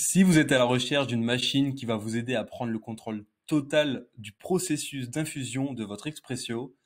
Si vous êtes à la recherche d'une machine qui va vous aider à prendre le contrôle total du processus d'infusion de votre expresso,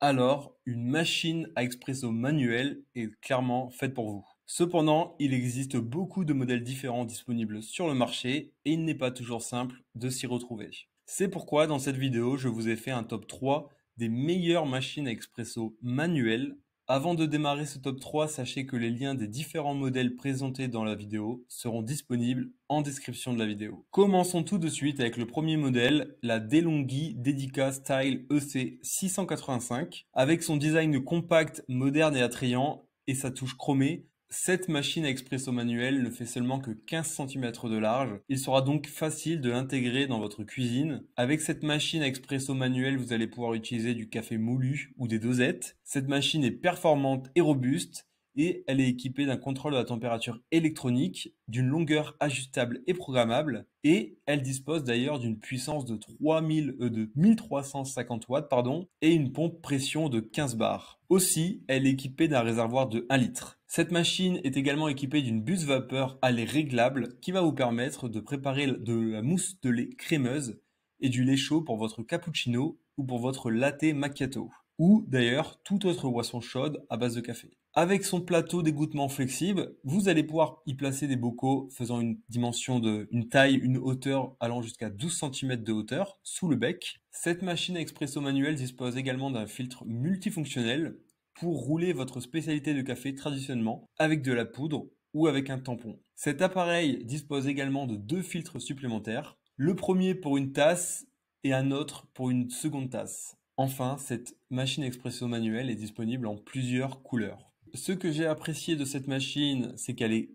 alors une machine à expresso manuelle est clairement faite pour vous. Cependant, il existe beaucoup de modèles différents disponibles sur le marché et il n'est pas toujours simple de s'y retrouver. C'est pourquoi dans cette vidéo, je vous ai fait un top 3 des meilleures machines à expresso manuelles avant de démarrer ce top 3, sachez que les liens des différents modèles présentés dans la vidéo seront disponibles en description de la vidéo. Commençons tout de suite avec le premier modèle, la DeLonghi Dedica Style EC 685. Avec son design compact, moderne et attrayant, et sa touche chromée, cette machine à expresso manuel ne fait seulement que 15 cm de large, il sera donc facile de l'intégrer dans votre cuisine. Avec cette machine à expresso manuel, vous allez pouvoir utiliser du café moulu ou des dosettes. Cette machine est performante et robuste, et elle est équipée d'un contrôle de la température électronique, d'une longueur ajustable et programmable, et elle dispose d'ailleurs d'une puissance de, 3000, 1350 euh, watts pardon, et une pompe pression de 15 bars. Aussi, elle est équipée d'un réservoir de 1 litre. Cette machine est également équipée d'une buse vapeur à lait réglable qui va vous permettre de préparer de la mousse de lait crémeuse et du lait chaud pour votre cappuccino ou pour votre latte macchiato, ou d'ailleurs toute autre boisson chaude à base de café. Avec son plateau d'égouttement flexible, vous allez pouvoir y placer des bocaux faisant une dimension de, une taille, une hauteur allant jusqu'à 12 cm de hauteur sous le bec. Cette machine expresso manuelle dispose également d'un filtre multifonctionnel pour rouler votre spécialité de café traditionnellement avec de la poudre ou avec un tampon. Cet appareil dispose également de deux filtres supplémentaires, le premier pour une tasse et un autre pour une seconde tasse. Enfin, cette machine expresso manuelle est disponible en plusieurs couleurs ce que j'ai apprécié de cette machine, c'est qu'elle est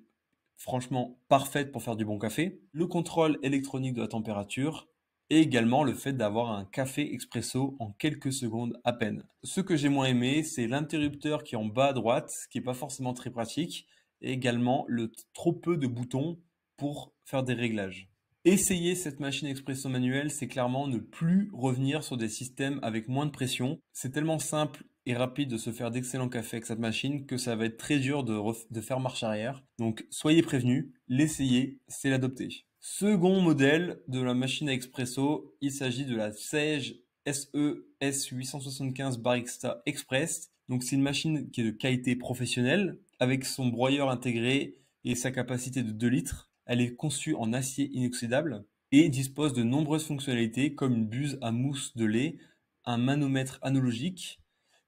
franchement parfaite pour faire du bon café, le contrôle électronique de la température et également le fait d'avoir un café expresso en quelques secondes à peine. Ce que j'ai moins aimé, c'est l'interrupteur qui est en bas à droite, ce qui n'est pas forcément très pratique, et également le trop peu de boutons pour faire des réglages. Essayer cette machine expresso manuelle, c'est clairement ne plus revenir sur des systèmes avec moins de pression. C'est tellement simple et rapide de se faire d'excellents cafés avec cette machine, que ça va être très dur de, faire marche arrière. Donc soyez prévenus, l'essayer, c'est l'adopter. Second modèle de la machine à expresso, il s'agit de la Sage SES 875 e Barista Express. Donc c'est une machine qui est de qualité professionnelle, avec son broyeur intégré et sa capacité de 2 litres. Elle est conçue en acier inoxydable et dispose de nombreuses fonctionnalités comme une buse à mousse de lait, un manomètre analogique,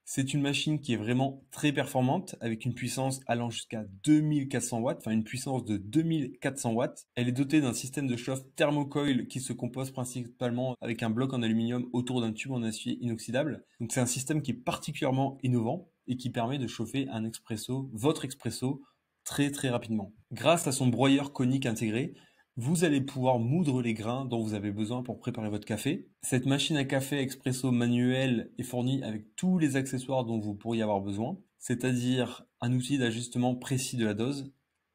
c'est une machine qui est vraiment très performante avec une puissance allant jusqu'à 2400 watts, enfin une puissance de 2400 watts. Elle est dotée d'un système de chauffe thermocoil qui se compose principalement avec un bloc en aluminium autour d'un tube en acier inoxydable. Donc c'est un système qui est particulièrement innovant et qui permet de chauffer un expresso, votre expresso, très très rapidement. Grâce à son broyeur conique intégré, vous allez pouvoir moudre les grains dont vous avez besoin pour préparer votre café. Cette machine à café expresso manuelle est fournie avec tous les accessoires dont vous pourriez avoir besoin, c'est-à-dire un outil d'ajustement précis de la dose,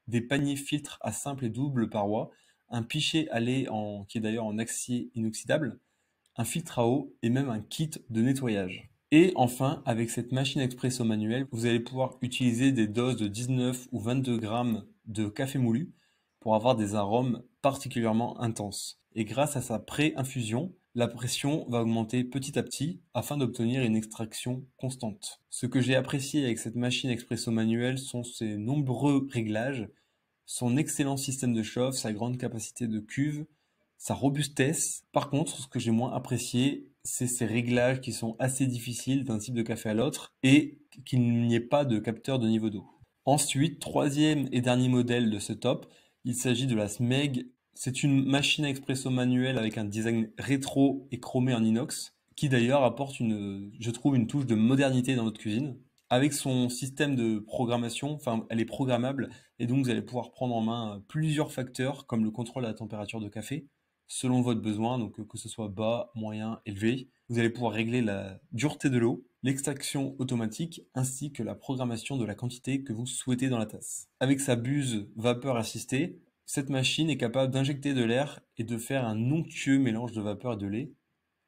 des paniers filtres à simple et double paroi, un pichet à lait qui est d'ailleurs en acier inoxydable, un filtre à eau et même un kit de nettoyage. Et enfin, avec cette machine expresso manuelle, vous allez pouvoir utiliser des doses de 19 ou 22 grammes de café moulu pour avoir des arômes particulièrement intenses. Et grâce à sa pré-infusion, la pression va augmenter petit à petit afin d'obtenir une extraction constante. Ce que j'ai apprécié avec cette machine expresso manuelle sont ses nombreux réglages, son excellent système de chauffe, sa grande capacité de cuve, sa robustesse. Par contre, ce que j'ai moins apprécié, c'est ses réglages qui sont assez difficiles d'un type de café à l'autre et qu'il n'y ait pas de capteur de niveau d'eau. Ensuite, troisième et dernier modèle de ce top, il s'agit de la Smeg. C'est une machine à expresso manuelle avec un design rétro et chromé en inox, qui d'ailleurs apporte une, je trouve, une touche de modernité dans votre cuisine. Avec son système de programmation, enfin, elle est programmable, et donc vous allez pouvoir prendre en main plusieurs facteurs, comme le contrôle de la température de café, selon votre besoin, donc que ce soit bas, moyen, élevé. Vous allez pouvoir régler la dureté de l'eau, l'extraction automatique ainsi que la programmation de la quantité que vous souhaitez dans la tasse. Avec sa buse vapeur assistée, cette machine est capable d'injecter de l'air et de faire un onctueux mélange de vapeur et de lait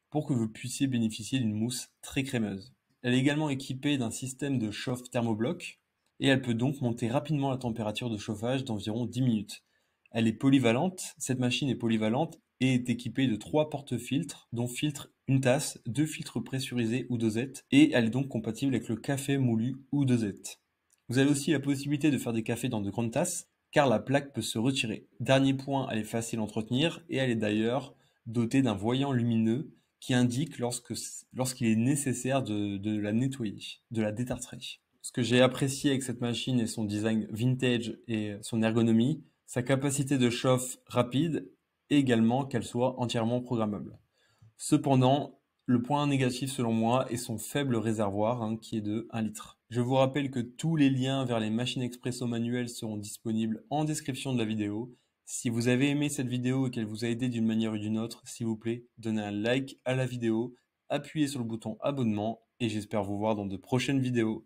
pour que vous puissiez bénéficier d'une mousse très crémeuse. Elle est également équipée d'un système de chauffe thermobloc et elle peut donc monter rapidement la température de chauffage d'environ 10 minutes. Elle est polyvalente, cette machine est polyvalente et est équipée de trois porte-filtres, dont filtre une tasse, deux filtres pressurisés ou dosettes, et elle est donc compatible avec le café moulu ou dosette. Vous avez aussi la possibilité de faire des cafés dans de grandes tasses, car la plaque peut se retirer. Dernier point, elle est facile à entretenir, et elle est d'ailleurs dotée d'un voyant lumineux qui indique lorsque, lorsqu'il est nécessaire de, de la nettoyer, de la détartrer. Ce que j'ai apprécié avec cette machine est son design vintage et son ergonomie, sa capacité de chauffe rapide et également qu'elle soit entièrement programmable. Cependant, le point négatif selon moi est son faible réservoir hein, qui est de 1 litre. Je vous rappelle que tous les liens vers les machines expresso manuelles seront disponibles en description de la vidéo. Si vous avez aimé cette vidéo et qu'elle vous a aidé d'une manière ou d'une autre, s'il vous plaît, donnez un like à la vidéo, appuyez sur le bouton abonnement et j'espère vous voir dans de prochaines vidéos.